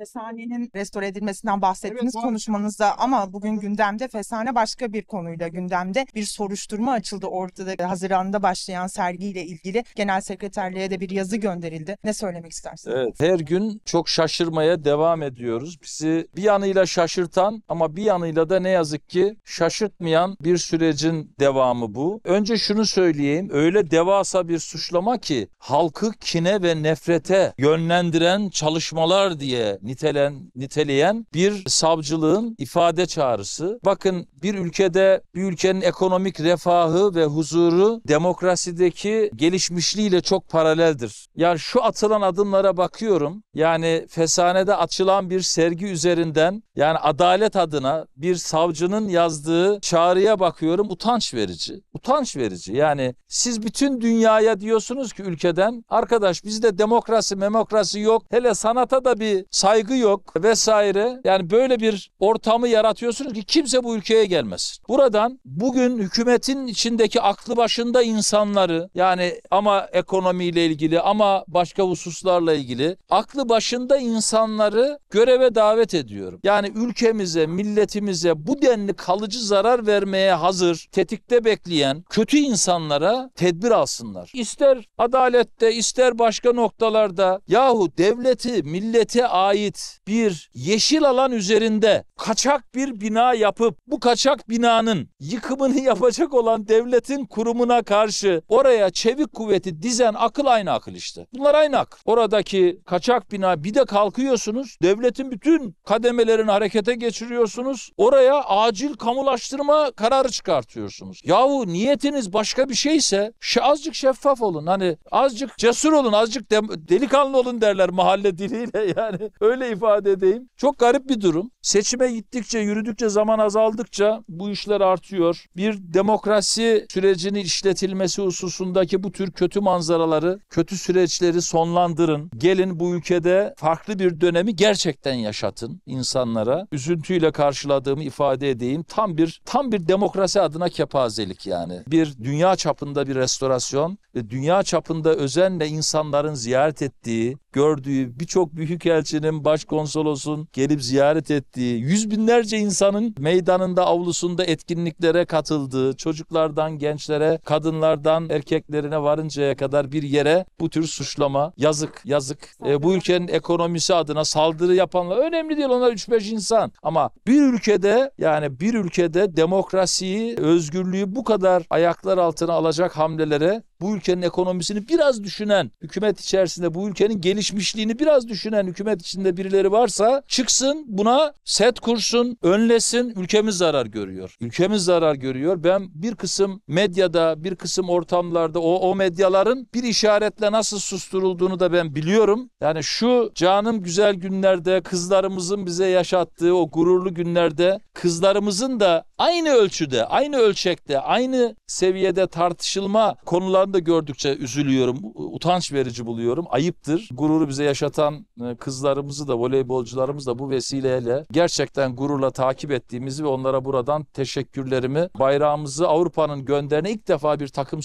Fesanenin restore edilmesinden bahsettiniz evet, konuşmanızda ama bugün gündemde Fesane başka bir konuyla gündemde bir soruşturma açıldı ortada. Haziran'da başlayan sergiyle ilgili Genel Sekreterliğe de bir yazı gönderildi. Ne söylemek istersiniz? Evet, her gün çok şaşırmaya devam ediyoruz. Bizi bir yanıyla şaşırtan ama bir yanıyla da ne yazık ki şaşırtmayan bir sürecin devamı bu. Önce şunu söyleyeyim. Öyle devasa bir suçlama ki halkı kine ve nefrete yönlendiren çalışmalar diye nitelen, niteleyen bir savcılığın ifade çağrısı. Bakın bir ülkede bir ülkenin ekonomik refahı ve huzuru demokrasideki gelişmişliğiyle çok paraleldir. Yani şu atılan adımlara bakıyorum. Yani fesanede açılan bir sergi üzerinden yani adalet adına bir savcının yazdığı çağrıya bakıyorum. Utanç verici. Utanç verici. Yani siz bütün dünyaya diyorsunuz ki ülkeden arkadaş bizde demokrasi memokrasi yok. Hele sanata da bir saygı saygı yok vesaire. Yani böyle bir ortamı yaratıyorsunuz ki kimse bu ülkeye gelmez Buradan bugün hükümetin içindeki aklı başında insanları yani ama ekonomiyle ilgili ama başka hususlarla ilgili aklı başında insanları göreve davet ediyorum. Yani ülkemize, milletimize bu denli kalıcı zarar vermeye hazır, tetikte bekleyen kötü insanlara tedbir alsınlar. İster adalette, ister başka noktalarda yahu devleti, millete ait ait bir yeşil alan üzerinde kaçak bir bina yapıp bu kaçak binanın yıkımını yapacak olan devletin kurumuna karşı oraya çevik kuvveti dizen akıl aynı akıl işte. Bunlar aynı akıl. Oradaki kaçak bina bir de kalkıyorsunuz devletin bütün kademelerini harekete geçiriyorsunuz. Oraya acil kamulaştırma kararı çıkartıyorsunuz. Yahu niyetiniz başka bir şeyse azıcık şeffaf olun. Hani azıcık cesur olun, azıcık delikanlı olun derler mahalle diliyle yani. Öyle Öyle ifade edeyim. Çok garip bir durum. Seçime gittikçe, yürüdükçe, zaman azaldıkça bu işler artıyor. Bir demokrasi sürecinin işletilmesi hususundaki bu tür kötü manzaraları, kötü süreçleri sonlandırın. Gelin bu ülkede farklı bir dönemi gerçekten yaşatın insanlara. Üzüntüyle karşıladığımı ifade edeyim. Tam bir tam bir demokrasi adına kepazelik yani. Bir dünya çapında bir restorasyon, dünya çapında özenle insanların ziyaret ettiği, gördüğü birçok büyükelçinin başkonsolosun gelip ziyaret ettiği, yüz binlerce insanın meydanında, avlusunda etkinliklere katıldığı, çocuklardan gençlere, kadınlardan erkeklerine varıncaya kadar bir yere bu tür suçlama yazık yazık. E, bu ülkenin ekonomisi adına saldırı yapanlar önemli değil onlar 3-5 insan ama bir ülkede yani bir ülkede demokrasiyi, özgürlüğü bu kadar ayaklar altına alacak hamlelere bu ülkenin ekonomisini biraz düşünen, hükümet içerisinde bu ülkenin gelişmişliğini biraz düşünen hükümet içinde birileri varsa çıksın buna set kursun, önlesin. Ülkemiz zarar görüyor. Ülkemiz zarar görüyor. Ben bir kısım medyada, bir kısım ortamlarda o, o medyaların bir işaretle nasıl susturulduğunu da ben biliyorum. Yani şu canım güzel günlerde kızlarımızın bize yaşattığı o gururlu günlerde kızlarımızın da aynı ölçüde, aynı ölçekte, aynı seviyede tartışılma konularını da gördükçe üzülüyorum, utanç verici buluyorum. Ayıptır. Gururu bize yaşatan e, kızlarımızı da voleybolcularımız da bu vesileyle gerçekten gururla takip ettiğimizi ve onlara buradan teşekkürlerimi, bayrağımızı Avrupa'nın gönderine ilk defa bir takım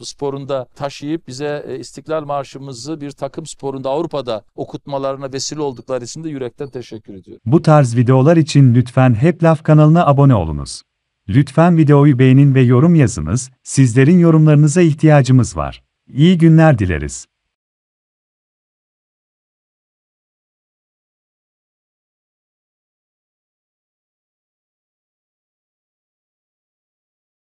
sporunda taşıyıp bize e, İstiklal Marşımızı bir takım sporunda Avrupa'da okutmalarına vesile oldukları için de yürekten teşekkür ediyorum. Bu tarz videolar için lütfen Hep Laf kanalına abone olunuz. Lütfen videoyu beğenin ve yorum yazınız, sizlerin yorumlarınıza ihtiyacımız var. İyi günler dileriz.